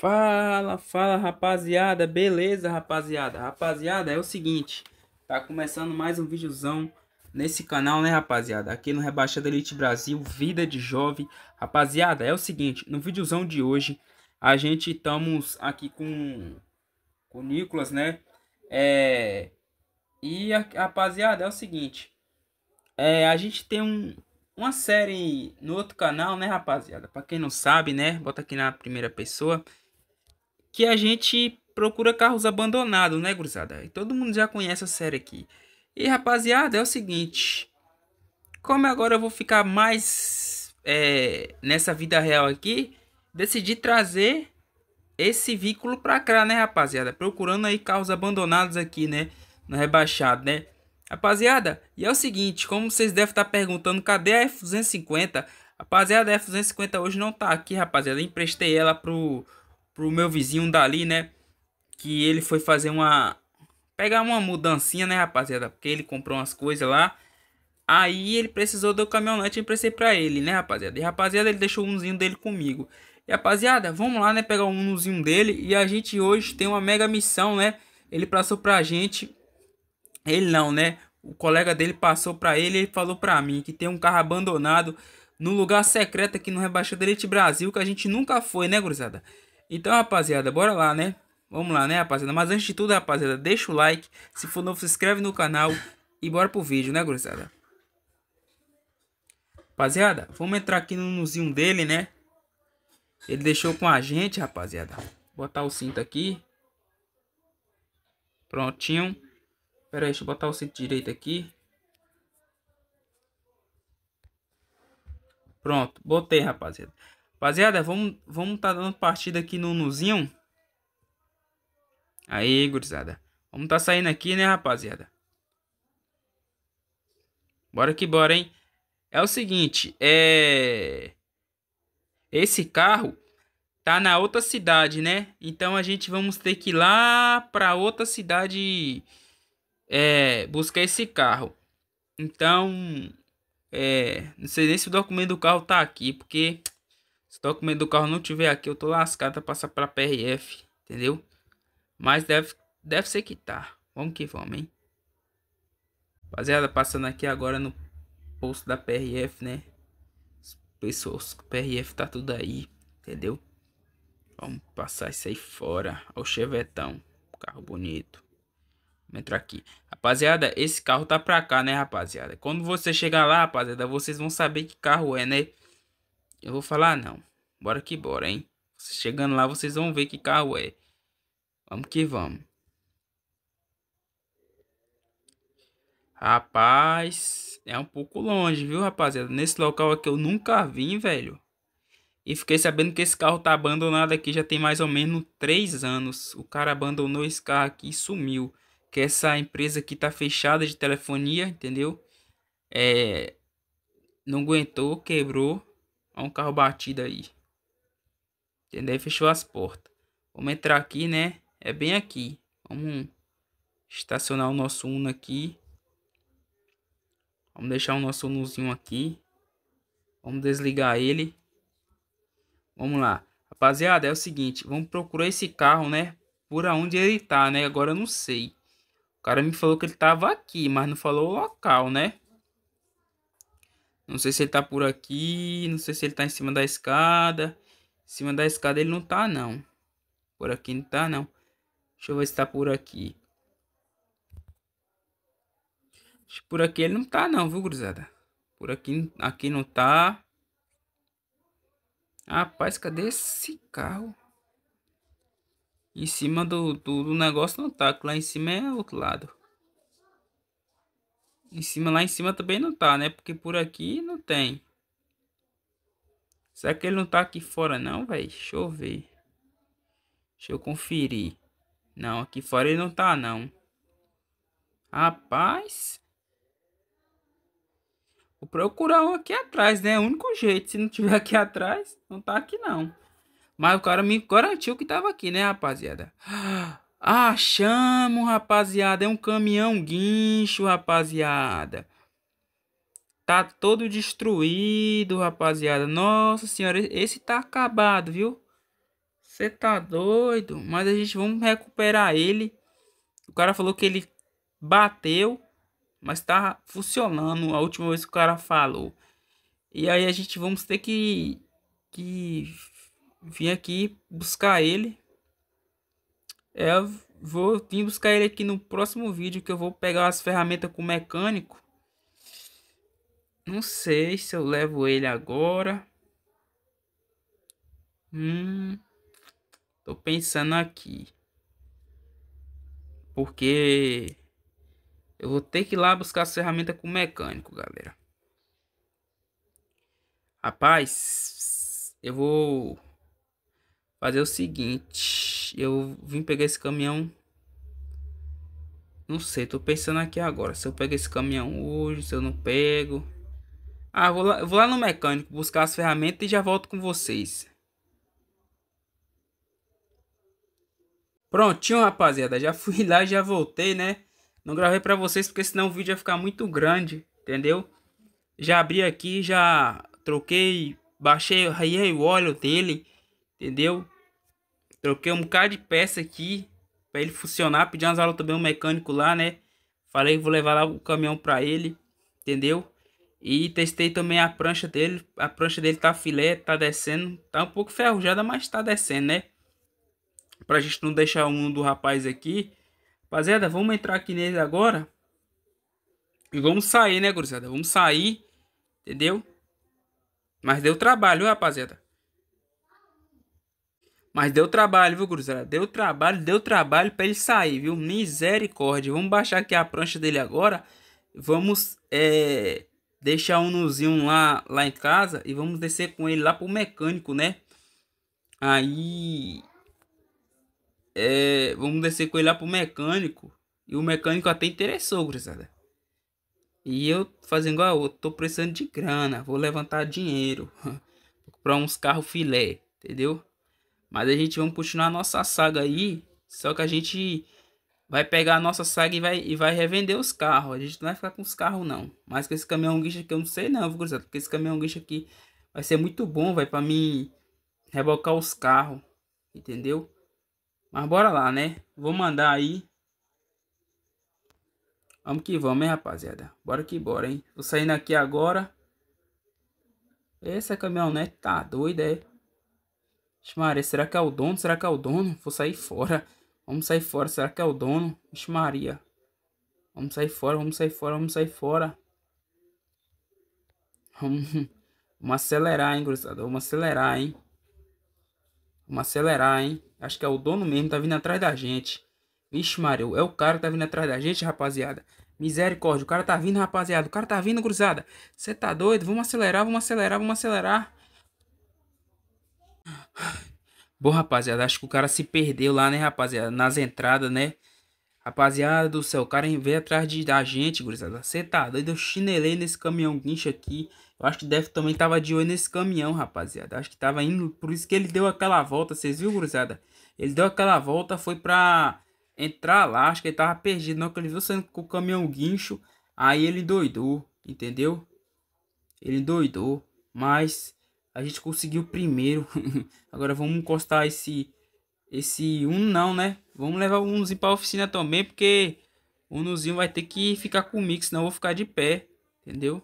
Fala, fala rapaziada, beleza rapaziada? Rapaziada, é o seguinte, tá começando mais um videozão nesse canal, né rapaziada? Aqui no Rebaixada Elite Brasil, Vida de Jovem. Rapaziada, é o seguinte, no videozão de hoje, a gente estamos aqui com, com o Nicolas, né? É, e a, rapaziada, é o seguinte, é, a gente tem um, uma série no outro canal, né rapaziada? Pra quem não sabe, né, bota aqui na primeira pessoa que a gente procura carros abandonados, né, gurizada? E todo mundo já conhece a série aqui. E, rapaziada, é o seguinte. Como agora eu vou ficar mais é, nessa vida real aqui, decidi trazer esse veículo pra cá, né, rapaziada? Procurando aí carros abandonados aqui, né? No rebaixado, né? Rapaziada, e é o seguinte, como vocês devem estar tá perguntando, cadê a F-250? Rapaziada, a F-250 hoje não tá aqui, rapaziada. Eu emprestei ela pro, pro meu vizinho dali, né? Que ele foi fazer uma. Pegar uma mudancinha, né, rapaziada? Porque ele comprou umas coisas lá. Aí ele precisou do caminhonete e emprestei pra ele, né, rapaziada? E rapaziada, ele deixou o unzinho dele comigo. E rapaziada, vamos lá, né, pegar o unzinho dele. E a gente hoje tem uma mega missão, né? Ele passou pra gente. Ele não, né? O colega dele passou pra ele e ele falou pra mim que tem um carro abandonado no lugar secreto aqui no Rebaixado Elite Brasil que a gente nunca foi, né, gurizada? Então, rapaziada, bora lá, né? Vamos lá, né, rapaziada? Mas antes de tudo, rapaziada, deixa o like. Se for novo, se inscreve no canal. E bora pro vídeo, né, gurizada? Rapaziada, vamos entrar aqui no nozinho dele, né? Ele deixou com a gente, rapaziada. Botar o cinto aqui. Prontinho. Pera aí, deixa eu botar o cinto direito aqui. Pronto, botei, rapaziada. Rapaziada, vamos vamos tá dando partida aqui no Nuzinho. Aí, gurizada. Vamos tá saindo aqui, né, rapaziada? Bora que bora, hein? É o seguinte, é... Esse carro tá na outra cidade, né? Então a gente vamos ter que ir lá pra outra cidade é, buscar esse carro. Então, é... Não sei nem se o documento do carro tá aqui, porque... Se o documento do carro não tiver aqui, eu tô lascado passar para PRF, entendeu? Mas deve, deve ser que tá. Vamos que vamos, hein? Rapaziada, passando aqui agora no posto da PRF, né? As pessoas, PRF tá tudo aí, entendeu? Vamos passar isso aí fora. Olha o Chevetão. Carro bonito. Vamos entrar aqui. Rapaziada, esse carro tá pra cá, né, rapaziada? Quando você chegar lá, rapaziada, vocês vão saber que carro é, né? Eu vou falar não. Bora que bora, hein? Chegando lá, vocês vão ver que carro é. Vamos que vamos. Rapaz, é um pouco longe, viu, rapaziada? Nesse local aqui eu nunca vim, velho. E fiquei sabendo que esse carro tá abandonado aqui já tem mais ou menos 3 anos. O cara abandonou esse carro aqui e sumiu. Que essa empresa aqui tá fechada de telefonia, entendeu? É... Não aguentou, quebrou. Olha um carro batido aí. Entendeu? Fechou as portas. Vamos entrar aqui, né? É bem aqui. Vamos estacionar o nosso Uno aqui. Vamos deixar o nosso Unozinho aqui. Vamos desligar ele. Vamos lá. Rapaziada, é o seguinte. Vamos procurar esse carro, né? Por onde ele tá, né? Agora eu não sei. O cara me falou que ele tava aqui, mas não falou o local, né? Não sei se ele tá por aqui. Não sei se ele tá em cima da escada cima da escada ele não tá, não. Por aqui não tá, não. Deixa eu ver se tá por aqui. Por aqui ele não tá, não, viu, gurizada? Por aqui, aqui não tá. Rapaz, cadê esse carro? Em cima do, do, do negócio não tá. Lá em cima é outro lado. Em cima, lá em cima também não tá, né? Porque por aqui não tem. Será que ele não tá aqui fora não, velho? Deixa eu ver. Deixa eu conferir. Não, aqui fora ele não tá não. Rapaz. Vou procurar um aqui atrás, né? É o único jeito. Se não tiver aqui atrás, não tá aqui não. Mas o cara me garantiu que tava aqui, né, rapaziada? Achamos, ah, rapaziada. É um caminhão guincho, rapaziada. Tá todo destruído, rapaziada. Nossa senhora, esse tá acabado, viu? Você tá doido? Mas a gente vamos recuperar ele. O cara falou que ele bateu, mas tá funcionando a última vez que o cara falou. E aí a gente vamos ter que que vir aqui buscar ele. É, eu vou vir buscar ele aqui no próximo vídeo que eu vou pegar as ferramentas com o mecânico não sei se eu levo ele agora. Hum. Tô pensando aqui. Porque eu vou ter que ir lá buscar a ferramenta com o mecânico, galera. Rapaz, eu vou fazer o seguinte. Eu vim pegar esse caminhão. Não sei, tô pensando aqui agora. Se eu pego esse caminhão hoje, se eu não pego. Ah, vou lá, vou lá no mecânico buscar as ferramentas e já volto com vocês. Prontinho, rapaziada. Já fui lá, já voltei, né? Não gravei pra vocês porque senão o vídeo ia ficar muito grande, entendeu? Já abri aqui, já troquei, baixei, raiei o óleo dele, entendeu? Troquei um bocado de peça aqui para ele funcionar. Pedi umas aulas também um mecânico lá, né? Falei que vou levar lá o caminhão para ele, entendeu? E testei também a prancha dele. A prancha dele tá filé, tá descendo. Tá um pouco ferrujada, mas tá descendo, né? Pra gente não deixar o mundo do rapaz aqui. Rapaziada, vamos entrar aqui nele agora. E vamos sair, né, gurizada? Vamos sair, entendeu? Mas deu trabalho, viu, rapaziada? Mas deu trabalho, viu, gurizada? Deu trabalho, deu trabalho pra ele sair, viu? Misericórdia. Vamos baixar aqui a prancha dele agora. Vamos, é deixar o Nuzinho lá, lá em casa e vamos descer com ele lá pro mecânico, né? Aí. É, vamos descer com ele lá pro mecânico. E o mecânico até interessou, gurizada. E eu fazendo igual a outro, tô precisando de grana, vou levantar dinheiro. comprar uns carros filé, entendeu? Mas a gente vamos continuar a nossa saga aí. Só que a gente vai pegar a nossa saga e vai, e vai revender os carros. A gente não vai ficar com os carros, não. Mas com esse caminhão guincho aqui, eu não sei não, cruzado? Porque esse caminhão guincho aqui vai ser muito bom, vai para mim rebocar os carros, entendeu? Mas bora lá, né? Vou mandar aí. Vamos que vamos, hein, rapaziada? Bora que bora, hein? Tô saindo aqui agora. Essa caminhonete tá doida, é? Maria, será que é o dono? Será que é o dono? Vou sair fora. Vamos sair fora. Será que é o dono? Vixe Maria. Vamos sair fora, vamos sair fora, vamos sair fora. Vamos, acelerar, hein, gurizada. Vamos acelerar, hein. Vamos acelerar, hein. Acho que é o dono mesmo, tá vindo atrás da gente. Vixe, Maria, é o cara que tá vindo atrás da gente, rapaziada. Misericórdia, o cara tá vindo, rapaziada. O cara tá vindo, cruzada. Você tá doido? Vamos acelerar, vamos acelerar, vamos acelerar. Bom, rapaziada, acho que o cara se perdeu lá, né, rapaziada? Nas entradas, né? Rapaziada do céu, o cara veio atrás de, da gente, gurizada. Você tá doido? Eu chinelei nesse caminhão guincho aqui. Eu acho que o também tava de olho nesse caminhão, rapaziada. Acho que tava indo, por isso que ele deu aquela volta. Vocês viram, gurizada? Ele deu aquela volta, foi pra entrar lá. Acho que ele tava perdido, não, que ele viu saindo com o caminhão guincho. Aí ele doidou, entendeu? Ele doidou, mas a gente conseguiu primeiro. Agora vamos encostar esse esse um não, né? Vamos levar o Unozinho pra oficina também, porque o Unozinho vai ter que ficar comigo, senão eu vou ficar de pé, entendeu?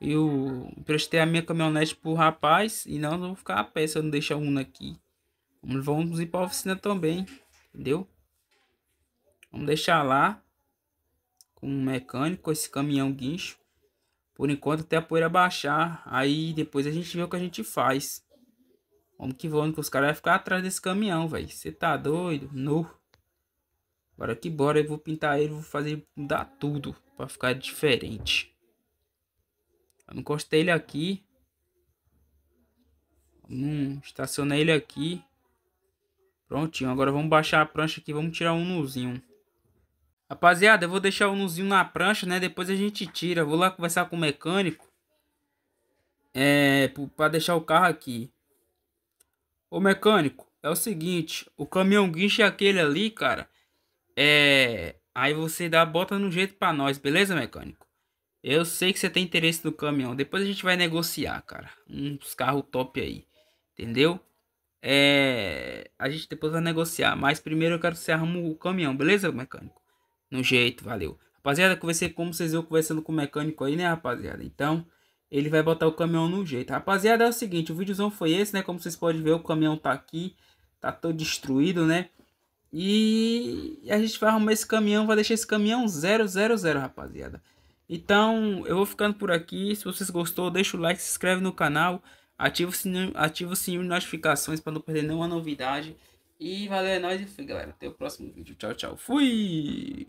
Eu emprestei a minha caminhonete pro rapaz e não, não vou ficar a pé se eu não deixar o Uno aqui. Vamos levar o Unozinho pra oficina também, entendeu? Vamos deixar lá com um mecânico esse caminhão guincho. Por enquanto, até a poeira baixar. Aí depois a gente vê o que a gente faz. Vamos que vamos, que os caras vão ficar atrás desse caminhão, velho. Você tá doido? No. Bora que bora, eu vou pintar ele, vou fazer mudar tudo pra ficar diferente. Eu encostei ele aqui. Hum, estacionei ele aqui. Prontinho, agora vamos baixar a prancha aqui, vamos tirar um nuzinho. Rapaziada, eu vou deixar o nozinho na prancha, né? Depois a gente tira. Vou lá conversar com o mecânico. É, pra deixar o carro aqui. Ô mecânico, é o seguinte. O caminhão guincho é aquele ali, cara. É... Aí você dá bota no jeito pra nós, beleza, mecânico? Eu sei que você tem interesse no caminhão. Depois a gente vai negociar, cara. dos carros top aí. Entendeu? É... A gente depois vai negociar. Mas primeiro eu quero que você arruma o caminhão, beleza, mecânico? no jeito, valeu. Rapaziada, conversei como vocês viram conversando com o mecânico aí, né, rapaziada? Então, ele vai botar o caminhão no jeito. Rapaziada, é o seguinte, o vídeozão foi esse, né? Como vocês podem ver, o caminhão tá aqui, tá todo destruído, né? E a gente vai arrumar esse caminhão, vai deixar esse caminhão 000, rapaziada. Então, eu vou ficando por aqui. Se vocês gostou, deixa o like, se inscreve no canal, ativa o sininho, ativa o sininho de notificações para não perder nenhuma novidade. E valeu, é nóis e fui, galera. Até o próximo vídeo. Tchau, tchau. Fui!